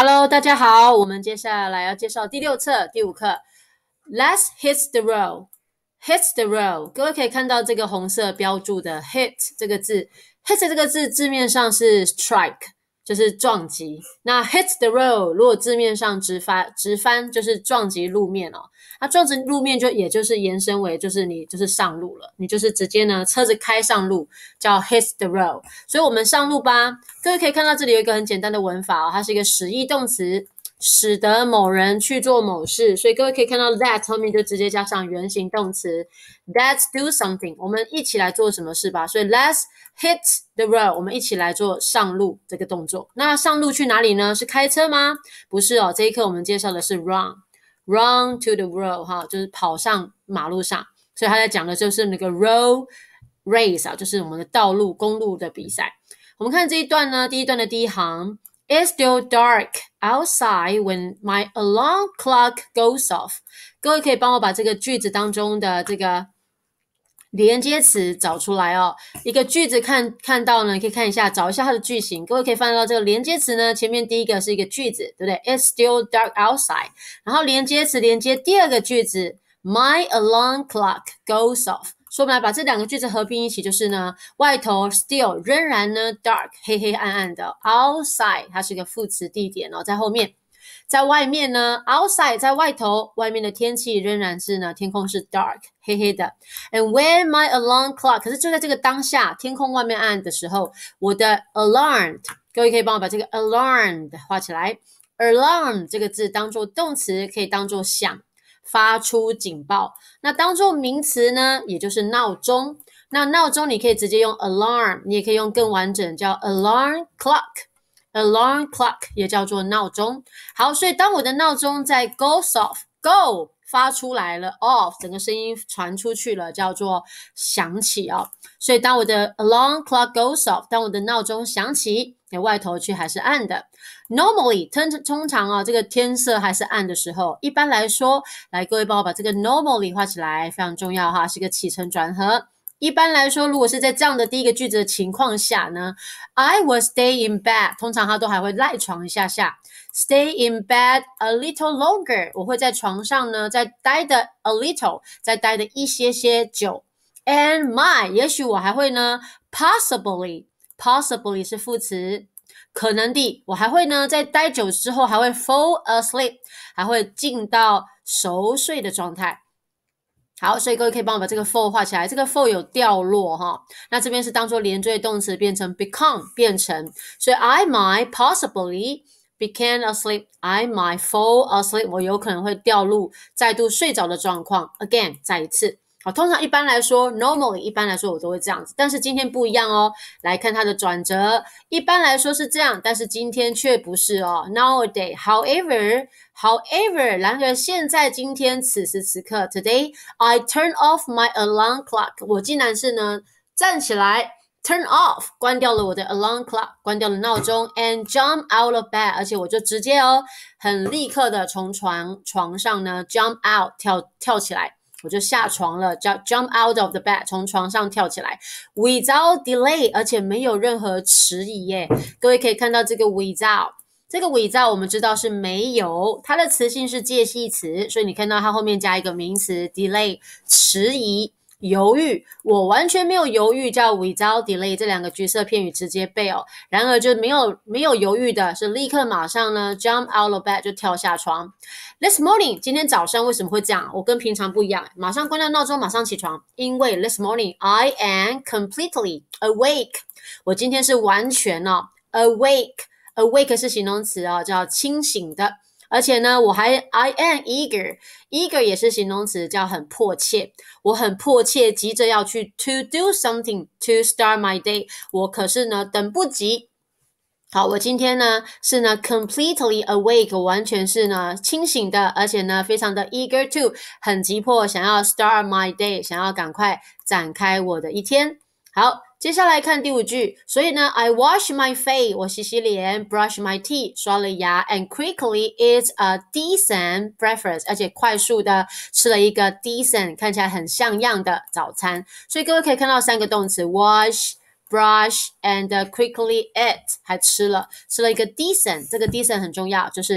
Hello，大家好，我们接下来要介绍第六册第五课。Let's hit the road, hit the road。各位可以看到这个红色标注的 hit 这个字，hit 这个字字面上是 strike。就是撞击，那 h i t the road 如果字面上直翻直翻就是撞击路面哦，那撞击路面就也就是延伸为就是你就是上路了，你就是直接呢车子开上路叫 h i t the road，所以我们上路吧，各位可以看到这里有一个很简单的文法哦，它是一个实义动词。使得某人去做某事，所以各位可以看到，let 后面就直接加上原形动词，let's do something。我们一起来做什么事吧？所以 let's hit the road。我们一起来做上路这个动作。那上路去哪里呢？是开车吗？不是哦。这一课我们介绍的是 run，run to the road，哈，就是跑上马路上。所以他在讲的就是那个 road race 啊，就是我们的道路、公路的比赛。我们看这一段呢，第一段的第一行。It's still dark outside when my alarm clock goes off。各位可以帮我把这个句子当中的这个连接词找出来哦。一个句子看看到呢，可以看一下找一下它的句型。各位可以翻到这个连接词呢前面第一个是一个句子，对不对？It's still dark outside。然后连接词连接第二个句子，my alarm clock goes off。所以我们来把这两个句子合并一起，就是呢，外头 still 仍然呢 dark 黑黑暗暗的 outside 它是一个副词地点哦，在后面，在外面呢 outside 在外头外面的天气仍然是呢天空是 dark 黑黑的，and when my alarm clock 可是就在这个当下天空外面暗的时候，我的 alarm，各位可以帮我把这个 alarm 画起来，alarm 这个字当做动词可以当做响。发出警报，那当做名词呢，也就是闹钟。那闹钟你可以直接用 alarm，你也可以用更完整叫 alarm clock，alarm clock 也叫做闹钟。好，所以当我的闹钟在 goes off，go。发出来了，off，整个声音传出去了，叫做响起啊。所以当我的 alarm clock goes off，当我的闹钟响起，那外头却还是暗的。Normally，通通常啊，这个天色还是暗的时候，一般来说，来各位帮我把这个 normally 画起来，非常重要哈，是一个起承转合。一般来说，如果是在这样的第一个句子的情况下呢，I was s t a y i n bed，通常它都还会赖床一下下，stay in bed a little longer，我会在床上呢再待的 a little，再待的一些些久，and my，也许我还会呢，possibly，possibly 是副词，可能的，我还会呢在待久之后还会 fall asleep，还会进到熟睡的状态。好，所以各位可以帮我把这个 fall 画起来。这个 fall 有掉落哈，那这边是当做连缀动词变成 become 变成，所以 I might possibly become asleep, I might fall asleep. 我有可能会掉入再度睡着的状况。again 再一次。好，通常一般来说，normally 一般来说我都会这样子，但是今天不一样哦。来看它的转折，一般来说是这样，但是今天却不是哦。Nowadays, however, however，然而现在今天此时此刻，today I turn off my alarm clock，我竟然是呢站起来，turn off 关掉了我的 alarm clock，关掉了闹钟，and jump out of bed，而且我就直接哦，很立刻的从床床上呢 jump out 跳跳起来。我就下床了，叫 jump out of the bed，从床上跳起来，without delay，而且没有任何迟疑耶。各位可以看到这个 without，这个 without 我们知道是没有，它的词性是介系词，所以你看到它后面加一个名词 delay，迟疑。犹豫，我完全没有犹豫，叫 without delay 这两个橘色片语直接背哦。然而就没有没有犹豫的是立刻马上呢 jump out of bed 就跳下床。This morning 今天早上为什么会这样？我跟平常不一样，马上关掉闹钟，马上起床，因为 this morning I am completely awake。我今天是完全哦 awake awake 是形容词啊，叫清醒的。而且呢，我还 I am eager，eager 也是形容词，叫很迫切。我很迫切，急着要去 to do something to start my day。我可是呢，等不及。好，我今天呢是呢 completely awake，完全是呢清醒的，而且呢非常的 eager to，很急迫想要 start my day，想要赶快展开我的一天。好。接下来看第五句，所以呢，I wash my face，我洗洗脸，brush my teeth，刷了牙，and quickly eat a decent breakfast，而且快速的吃了一个 decent，看起来很像样的早餐。所以各位可以看到三个动词：wash、brush and quickly eat，还吃了吃了一个 decent，这个 decent 很重要，就是。